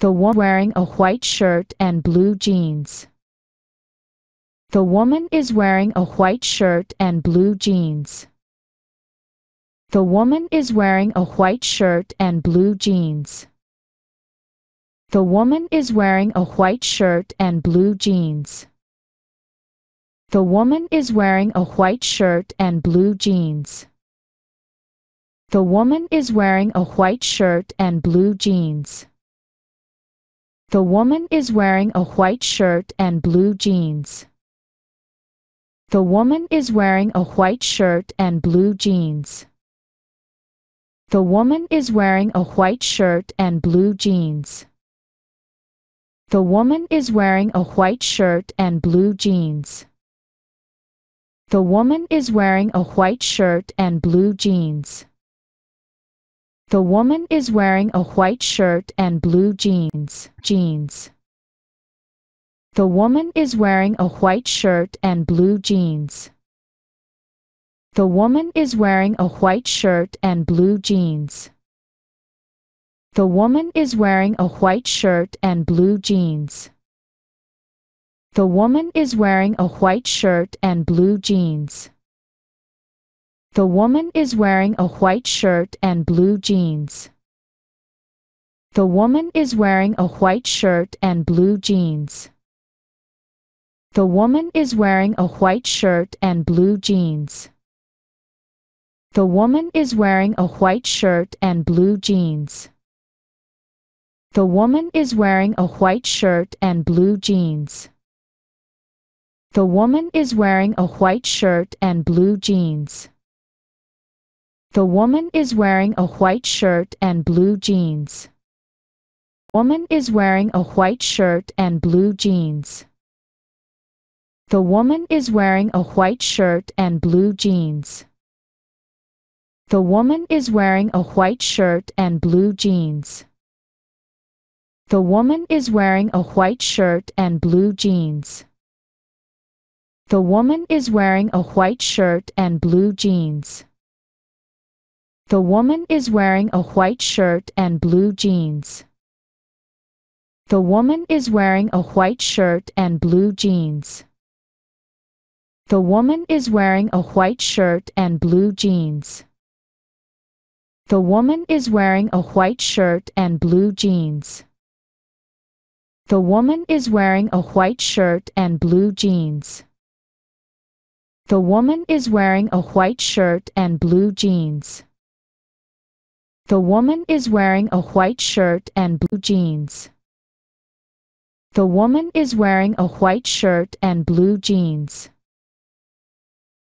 The one wearing a white shirt and blue jeans. The woman is wearing a white shirt and blue jeans. The woman is wearing a white shirt and blue jeans. The woman is wearing a white shirt and blue jeans. The woman is wearing a white shirt and blue jeans. The woman is wearing a white shirt and blue jeans. The woman is wearing a white shirt and blue jeans. The woman is wearing a white shirt and blue jeans. The woman is wearing a white shirt and blue jeans. The woman is wearing a white shirt and blue jeans. The woman is wearing a white shirt and blue jeans. The woman is wearing a white shirt and blue jeans. Jeans. The woman is wearing a white shirt and blue jeans. The woman is wearing a white shirt and blue jeans. The woman is wearing a white shirt and blue jeans. The woman is wearing a white shirt and blue jeans. The woman is wearing a white shirt and blue jeans. The woman is wearing a white shirt and blue jeans. The woman is wearing a white shirt and blue jeans. The woman is wearing a white shirt and blue jeans. The woman is wearing a white shirt and blue jeans. The woman is wearing a white shirt and blue jeans. The woman is wearing a white shirt and blue jeans. Woman is wearing a white shirt and blue jeans. The woman is wearing a white shirt and blue jeans. The woman is wearing a white shirt and blue jeans. The woman is wearing a white shirt and blue jeans. The woman is wearing a white shirt and blue jeans. The woman is wearing a white shirt and blue jeans. The woman is wearing a white shirt and blue jeans. The woman is wearing a white shirt and blue jeans. The woman is wearing a white shirt and blue jeans. The woman is wearing a white shirt and blue jeans. The woman is wearing a white shirt and blue jeans. The woman is wearing a white shirt and blue jeans. The woman is wearing a white shirt and blue jeans.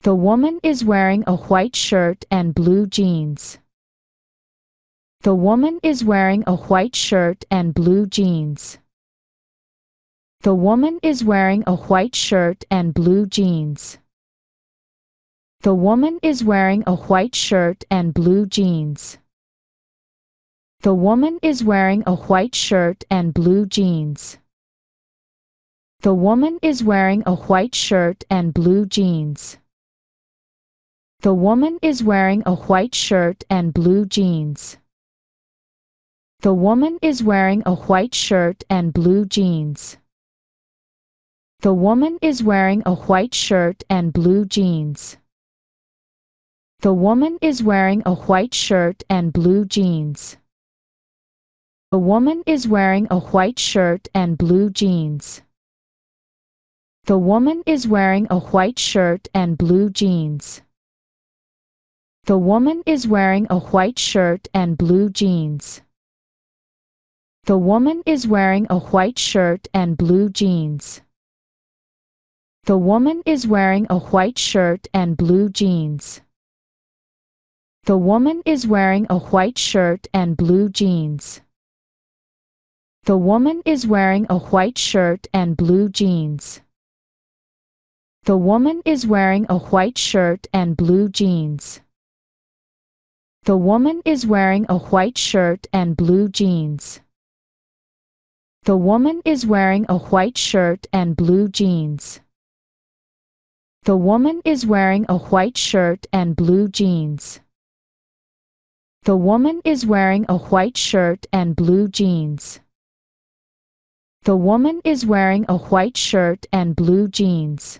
The woman is wearing a white shirt and blue jeans. The woman is wearing a white shirt and blue jeans. The woman is wearing a white shirt and blue jeans. The woman is wearing a white shirt and blue jeans the woman is wearing a white shirt and blue jeans. The woman is wearing a white shirt and blue jeans. The woman is wearing a white shirt and blue jeans. The woman is wearing a white shirt and blue jeans. The woman is wearing a white shirt and blue jeans. The woman is wearing a white shirt and blue jeans. A woman is wearing a white shirt and blue jeans. The woman is wearing a white shirt and blue jeans. The woman is wearing a white shirt and blue jeans. The woman is wearing a white shirt and blue jeans. The woman is wearing a white shirt and blue jeans. The woman is wearing a white shirt and blue jeans. The woman is wearing a white shirt and blue jeans. The woman is wearing a white shirt and blue jeans. The woman is wearing a white shirt and blue jeans. The woman is wearing a white shirt and blue jeans. The woman is wearing a white shirt and blue jeans. The woman is wearing a white shirt and blue jeans. The woman is wearing a white shirt and blue jeans.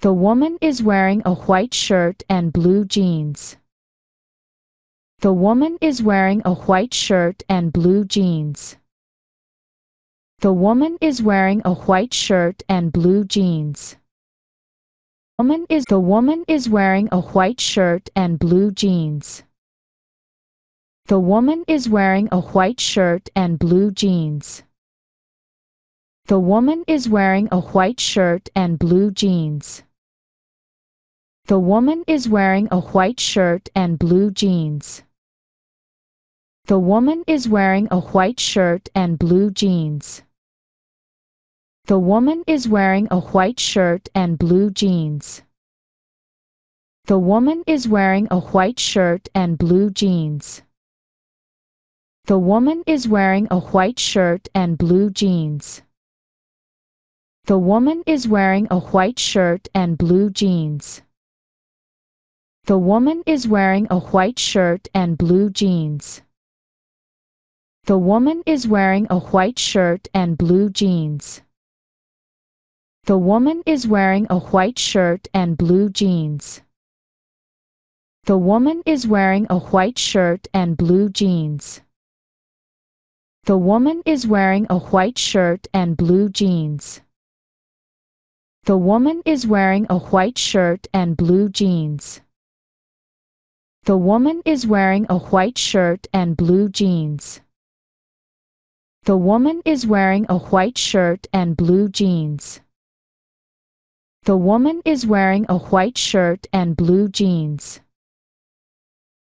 The woman is wearing a white shirt and blue jeans. The woman is wearing a white shirt and blue jeans. The woman is wearing a white shirt and blue jeans. Woman is the woman is wearing a white shirt and blue jeans. The woman is wearing a white shirt and blue jeans. The woman is wearing a white shirt and blue jeans. The woman is wearing a white shirt and blue jeans. The woman is wearing a white shirt and blue jeans. The woman is wearing a white shirt and blue jeans. The woman is wearing a white shirt and blue jeans. The woman is wearing a white shirt and blue jeans. The woman is wearing a white shirt and blue jeans. The woman is wearing a white shirt and blue jeans. The woman is wearing a white shirt and blue jeans. The woman is wearing a white shirt and blue jeans. The woman is wearing a white shirt and blue jeans. The woman is wearing a white shirt and blue jeans. The woman is wearing a white shirt and blue jeans. The woman is wearing a white shirt and blue jeans. The woman is wearing a white shirt and blue jeans. The woman is wearing a white shirt and blue jeans.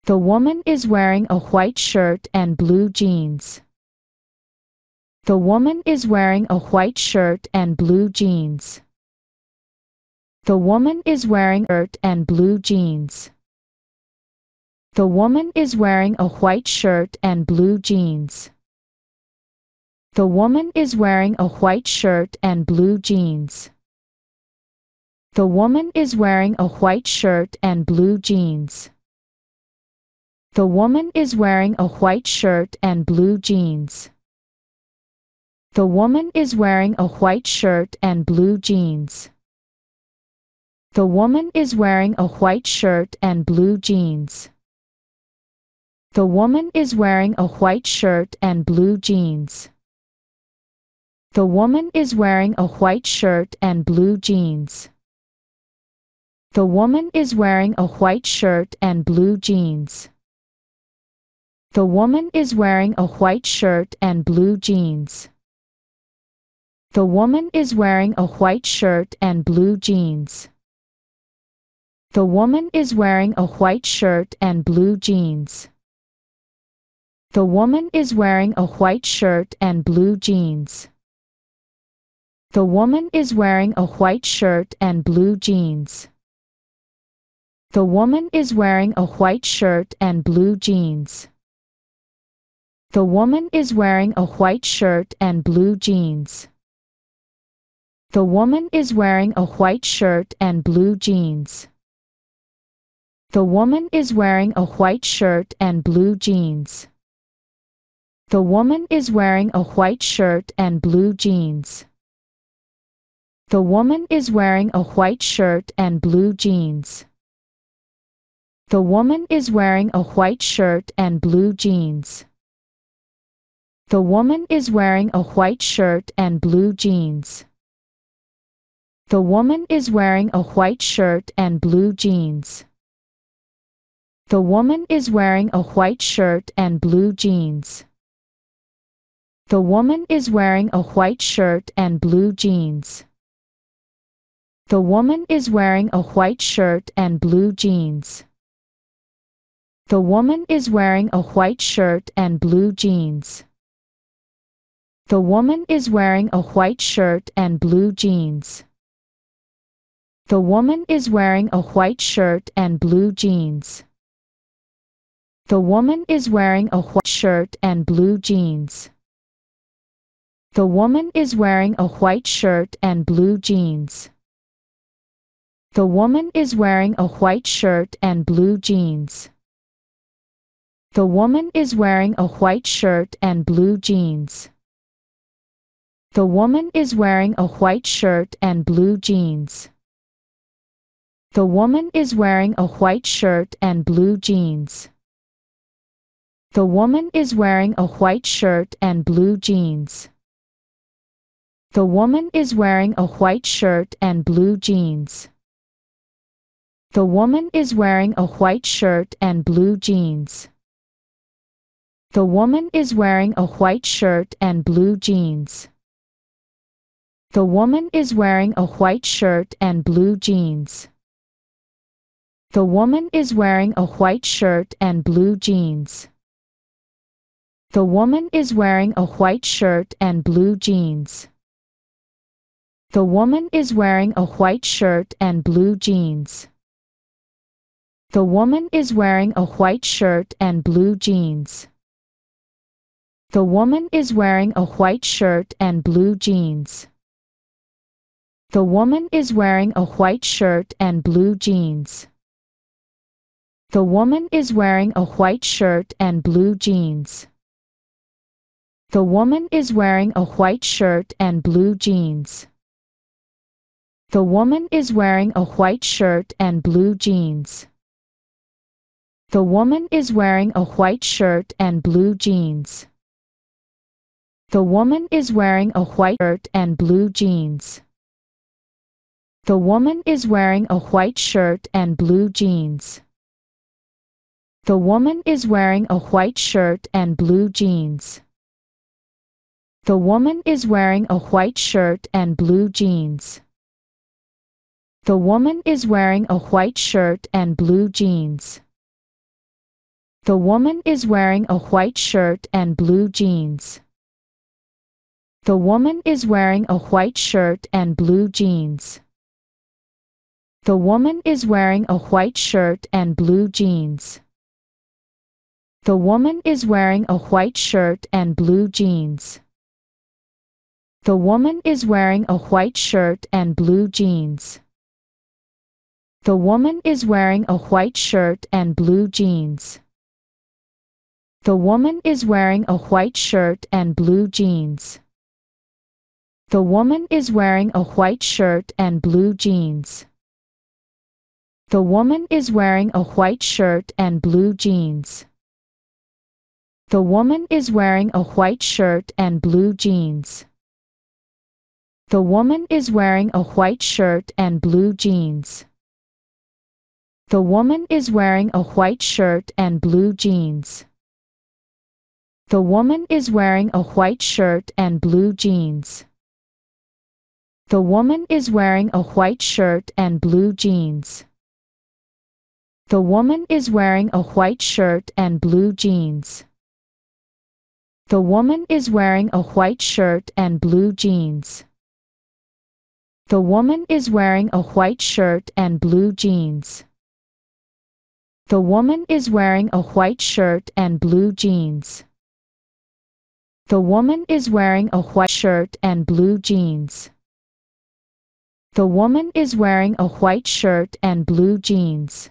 The woman is wearing a white shirt and blue jeans. The woman is wearing a white shirt and blue jeans. The woman is wearing shirt and blue jeans. The woman is wearing a white shirt and blue jeans. The woman is wearing a white shirt and blue jeans. The woman is wearing a white shirt and blue jeans. The woman is wearing a white shirt and blue jeans. The woman is wearing a white shirt and blue jeans. The woman is wearing a white shirt and blue jeans. The woman is wearing a white shirt and blue jeans. The woman is wearing a white shirt and blue jeans. The woman is wearing a white shirt and blue jeans. The woman is wearing a white shirt and blue jeans. The woman is wearing a white shirt and blue jeans. The woman is wearing a white shirt and blue jeans. The woman is wearing a white shirt and blue jeans. The woman is wearing a white shirt and blue jeans. The woman is wearing a white shirt and blue jeans. The woman is wearing a white shirt and blue jeans. The woman is wearing a white shirt and blue jeans. The woman is wearing a white shirt and blue jeans. The woman is wearing a white shirt and blue jeans. The woman is wearing a white shirt and blue jeans. The woman is wearing a white shirt and blue jeans. The woman is wearing a white shirt and blue jeans. The woman is wearing a white shirt and blue jeans the woman is wearing a white shirt and blue jeans. The woman is wearing a white shirt and blue jeans. The woman is wearing a white shirt and blue jeans. The woman is wearing a white shirt and blue jeans. The woman is wearing a white shirt and blue jeans. The woman is wearing a white shirt and blue jeans. The woman is wearing a white shirt and blue jeans. The woman is wearing a white shirt and blue jeans. The woman is wearing a white shirt and blue jeans. The woman is wearing a white shirt and blue jeans. The woman is wearing a white shirt and blue jeans. The woman is wearing a white shirt and blue jeans. The woman is wearing a white shirt and blue jeans. The woman is wearing a white shirt and blue jeans. The woman is wearing a white shirt and blue jeans. The woman is wearing a white shirt and blue jeans. The woman is wearing a white shirt and blue jeans. The woman is wearing a white shirt and blue jeans. The woman is wearing a white shirt and blue jeans. The woman is wearing a white shirt and blue jeans. The woman is wearing a white shirt and blue jeans. The woman is wearing a white shirt and blue jeans. The woman is wearing a white shirt and blue jeans. The woman is wearing a white shirt and blue jeans. The woman is wearing a white shirt and blue jeans. The woman is wearing a white shirt and blue jeans. The woman is wearing a white shirt and blue jeans. The woman is wearing a white shirt and blue jeans. The woman is wearing a white shirt and blue jeans. The woman is wearing a white shirt and blue jeans. The woman is wearing a white shirt and blue jeans. The woman is wearing a white shirt and blue jeans. The woman is wearing a white shirt and blue jeans. The woman is wearing a white shirt and blue jeans. The woman is wearing a white shirt and blue jeans. The woman is wearing a white shirt and blue jeans. The woman is wearing a white shirt and blue jeans. The woman is wearing a white shirt and blue jeans. The woman is wearing a white shirt and blue jeans. The woman is wearing a white shirt and blue jeans. The woman is wearing a white shirt and blue jeans. The woman is wearing a white shirt and blue jeans the woman is wearing a white shirt and blue jeans. The woman is wearing a white shirt and blue jeans. The woman is wearing a white shirt and blue jeans. The woman is wearing a white shirt and blue jeans. The woman is wearing a white shirt and blue jeans. The woman is wearing a white shirt and blue jeans the woman is wearing a white shirt and blue jeans. The woman is wearing a white shirt and blue jeans. The woman is wearing a white shirt and blue jeans. The woman is wearing a white shirt and blue jeans.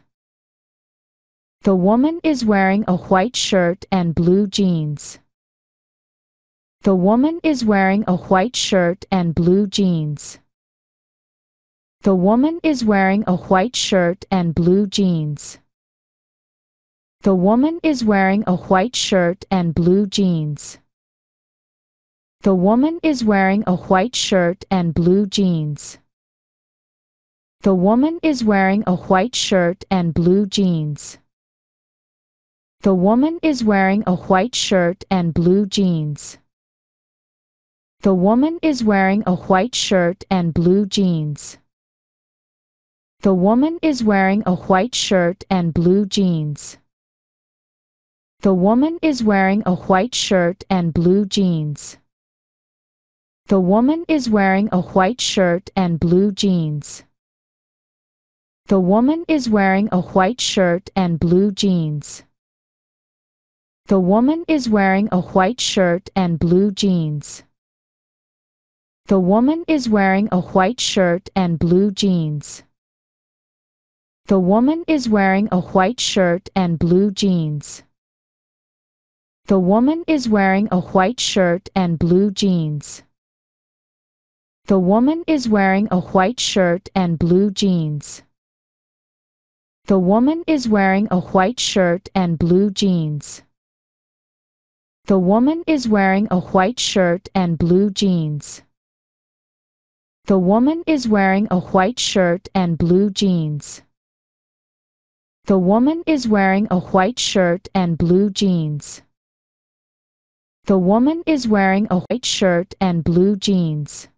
The woman is wearing a white shirt and blue jeans. The woman is wearing a white shirt and blue jeans. The woman is wearing a white shirt and blue jeans. The woman is wearing a white shirt and blue jeans. The woman is wearing a white shirt and blue jeans. The woman is wearing a white shirt and blue jeans. The woman is wearing a white shirt and blue jeans. The woman is wearing a white shirt and blue jeans the woman is wearing a white shirt and blue jeans. The woman is wearing a white shirt and blue jeans. The woman is wearing a white shirt and blue jeans. The woman is wearing a white shirt and blue jeans. The woman is wearing a white shirt and blue jeans. The woman is wearing a white shirt and blue jeans. The woman is wearing a white shirt and blue jeans. The woman is wearing a white shirt and blue jeans. The woman is wearing a white shirt and blue jeans. The woman is wearing a white shirt and blue jeans. The woman is wearing a white shirt and blue jeans. The woman is wearing a white shirt and blue jeans. The woman is wearing a white shirt and blue jeans. The woman is wearing a white shirt and blue jeans.